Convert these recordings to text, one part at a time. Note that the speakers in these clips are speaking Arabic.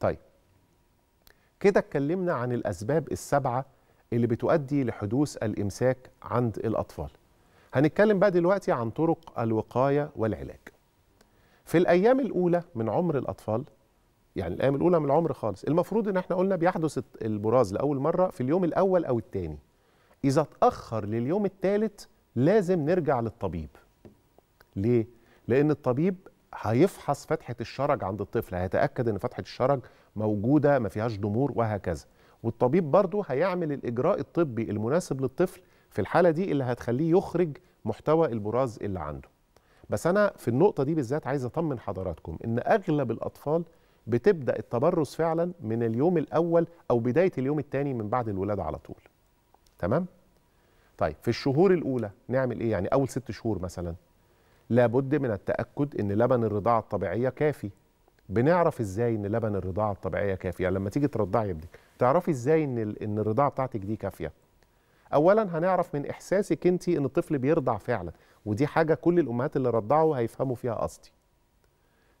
طيب كده اتكلمنا عن الأسباب السبعة اللي بتؤدي لحدوث الإمساك عند الأطفال هنتكلم بقى دلوقتي عن طرق الوقاية والعلاج في الأيام الأولى من عمر الأطفال يعني الأيام الأولى من العمر خالص المفروض إن احنا قلنا بيحدث البراز لأول مرة في اليوم الأول أو الثاني إذا اتأخر لليوم الثالث لازم نرجع للطبيب ليه؟ لأن الطبيب هيفحص فتحه الشرج عند الطفل هيتاكد ان فتحه الشرج موجوده ما فيهاش ضمور وهكذا والطبيب برضو هيعمل الاجراء الطبي المناسب للطفل في الحاله دي اللي هتخليه يخرج محتوى البراز اللي عنده بس انا في النقطه دي بالذات عايز اطمن حضراتكم ان اغلب الاطفال بتبدا التبرز فعلا من اليوم الاول او بدايه اليوم الثاني من بعد الولاده على طول تمام طيب في الشهور الاولى نعمل ايه يعني اول ست شهور مثلا لابد من التاكد ان لبن الرضاعه الطبيعيه كافي بنعرف ازاي ان لبن الرضاعه الطبيعيه كافي يعني لما تيجي ترضعي ابنك تعرفي ازاي ان ان الرضاعه بتاعتك دي كافيه اولا هنعرف من احساسك انت ان الطفل بيرضع فعلا ودي حاجه كل الامهات اللي رضعوا هيفهموا فيها قصدي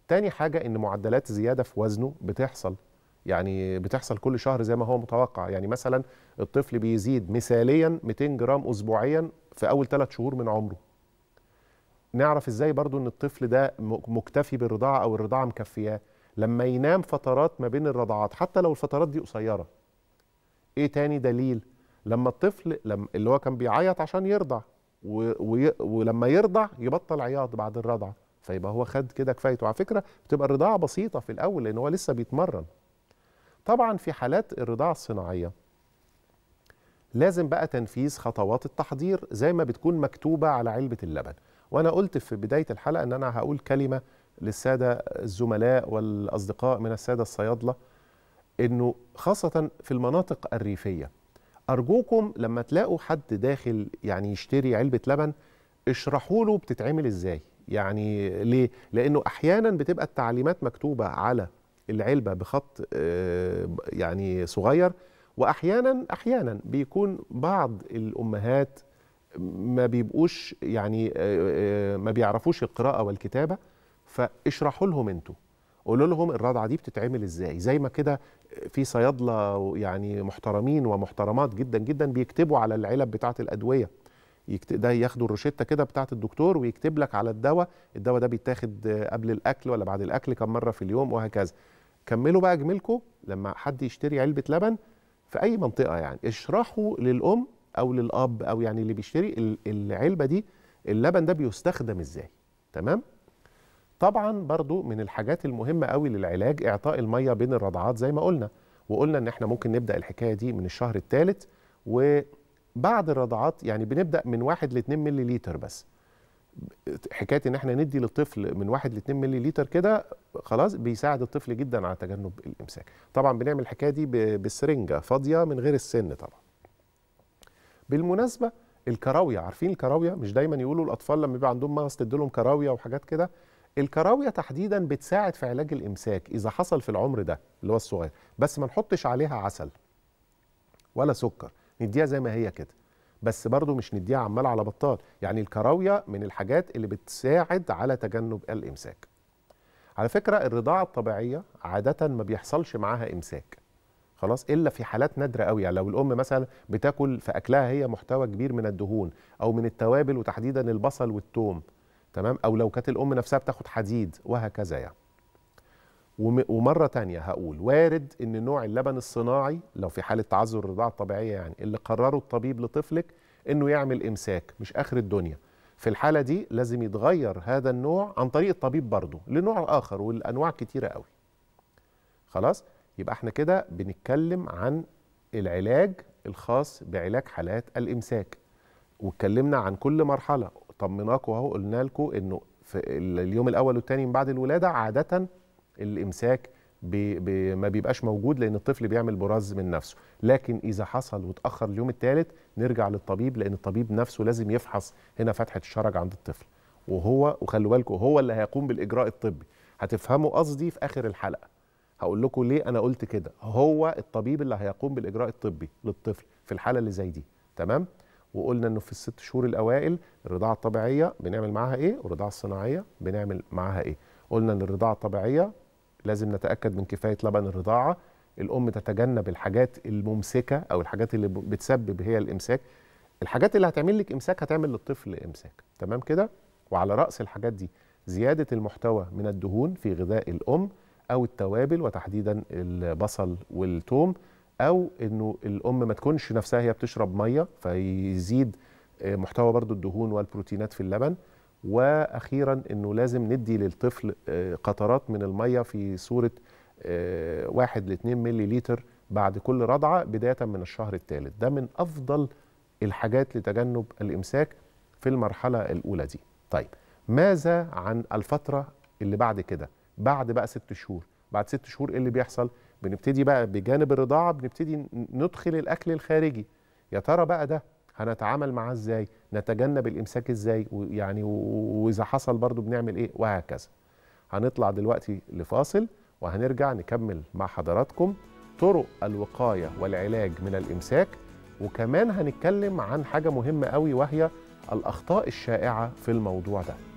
تاني حاجه ان معدلات زياده في وزنه بتحصل يعني بتحصل كل شهر زي ما هو متوقع يعني مثلا الطفل بيزيد مثاليا 200 جرام اسبوعيا في اول 3 شهور من عمره نعرف ازاي برضو ان الطفل ده مكتفي بالرضاعه او الرضاعه مكفياه لما ينام فترات ما بين الرضاعات حتى لو الفترات دي قصيره ايه تاني دليل لما الطفل لما اللي هو كان بيعيط عشان يرضع ولما يرضع يبطل عياط بعد الرضعه فيبقى هو خد كده كفايته على فكره بتبقى الرضاعه بسيطه في الاول لان هو لسه بيتمرن طبعا في حالات الرضاعه الصناعيه لازم بقى تنفيذ خطوات التحضير زي ما بتكون مكتوبه على علبه اللبن وانا قلت في بدايه الحلقه ان انا هقول كلمه للساده الزملاء والاصدقاء من الساده الصيادله انه خاصه في المناطق الريفيه ارجوكم لما تلاقوا حد داخل يعني يشتري علبه لبن اشرحوا له بتتعمل ازاي يعني ليه لانه احيانا بتبقى التعليمات مكتوبه على العلبه بخط آه، يعني صغير واحيانا احيانا بيكون بعض الامهات ما بيبقوش يعني آه، آه، آه، ما بيعرفوش القراءه والكتابه فاشرحوا لهم انتوا قولوا لهم الرضعه دي بتتعمل ازاي زي ما كده في صيادله يعني محترمين ومحترمات جدا جدا بيكتبوا على العلب بتاعه الادويه ده ياخدوا الروشته كده بتاعه الدكتور ويكتب لك على الدواء الدواء ده بيتاخد قبل الاكل ولا بعد الاكل كم مره في اليوم وهكذا كملوا بقى جميلكم لما حد يشتري علبه لبن في اي منطقه يعني اشرحوا للام او للاب او يعني اللي بيشتري العلبه دي اللبن ده بيستخدم ازاي تمام طبعا برضو من الحاجات المهمه قوي للعلاج اعطاء الميه بين الرضعات زي ما قلنا وقلنا ان احنا ممكن نبدا الحكايه دي من الشهر الثالث وبعد الرضعات يعني بنبدا من 1 ل 2 ملل بس حكايه ان احنا ندي للطفل من 1 ل 2 ملل كده خلاص بيساعد الطفل جدا على تجنب الامساك طبعا بنعمل الحكايه دي بسرنجه فاضيه من غير السن طبعا بالمناسبه الكراويه عارفين الكراويه مش دايما يقولوا الاطفال لما بيبقى عندهم مغص تديلهم كراويه وحاجات كده الكراويه تحديدا بتساعد في علاج الامساك اذا حصل في العمر ده اللي هو الصغير بس ما نحطش عليها عسل ولا سكر نديها زي ما هي كده بس برضو مش نديها عمال على بطال يعني الكراويه من الحاجات اللي بتساعد على تجنب الامساك على فكره الرضاعه الطبيعيه عاده ما بيحصلش معاها امساك خلاص الا في حالات نادره قوي يعني لو الام مثلا بتاكل في اكلها هي محتوى كبير من الدهون او من التوابل وتحديدا البصل والثوم تمام او لو كانت الام نفسها بتاخد حديد وهكذا يعني ومره تانية هقول وارد ان نوع اللبن الصناعي لو في حاله تعذر الرضاعه الطبيعيه يعني اللي قرره الطبيب لطفلك انه يعمل امساك مش اخر الدنيا في الحاله دي لازم يتغير هذا النوع عن طريق الطبيب برضه لنوع اخر والانواع كتيره قوي خلاص يبقى احنا كده بنتكلم عن العلاج الخاص بعلاج حالات الامساك واتكلمنا عن كل مرحله طمناكم اهو قلنا لكم انه في اليوم الاول والثاني من بعد الولاده عاده الامساك بي بي ما بيبقاش موجود لان الطفل بيعمل براز من نفسه لكن اذا حصل وتاخر اليوم الثالث نرجع للطبيب لان الطبيب نفسه لازم يفحص هنا فتحه الشرج عند الطفل وهو وخلوا بالكم هو اللي هيقوم بالاجراء الطبي هتفهموا قصدي في اخر الحلقه هقول لكم ليه انا قلت كده هو الطبيب اللي هيقوم بالاجراء الطبي للطفل في الحاله اللي زي دي تمام وقلنا انه في الست شهور الاوائل الرضاعه الطبيعيه بنعمل معاها ايه والرضاعه الصناعيه بنعمل معاها ايه قلنا ان الرضاعه الطبيعيه لازم نتاكد من كفايه لبن الرضاعه الام تتجنب الحاجات الممسكه او الحاجات اللي بتسبب هي الامساك الحاجات اللي هتعمل لك امساك هتعمل للطفل امساك تمام كده وعلى راس الحاجات دي زياده المحتوى من الدهون في غذاء الام او التوابل وتحديدا البصل والثوم او انه الام ما تكونش نفسها هي بتشرب ميه فيزيد آه، محتوى برضو الدهون والبروتينات في اللبن واخيرا انه لازم ندي للطفل آه، قطرات من الميه في صوره آه، واحد ل 2 ملي لتر بعد كل رضعه بدايه من الشهر الثالث ده من افضل الحاجات لتجنب الامساك في المرحله الاولى دي طيب ماذا عن الفتره اللي بعد كده بعد بقى ست شهور بعد ست شهور ايه اللي بيحصل بنبتدي بقى بجانب الرضاعه بنبتدي ندخل الاكل الخارجي يا ترى بقى ده هنتعامل معاه ازاي نتجنب الامساك ازاي ويعني واذا حصل برضو بنعمل ايه وهكذا هنطلع دلوقتي لفاصل وهنرجع نكمل مع حضراتكم طرق الوقايه والعلاج من الامساك وكمان هنتكلم عن حاجه مهمه قوي وهي الاخطاء الشائعه في الموضوع ده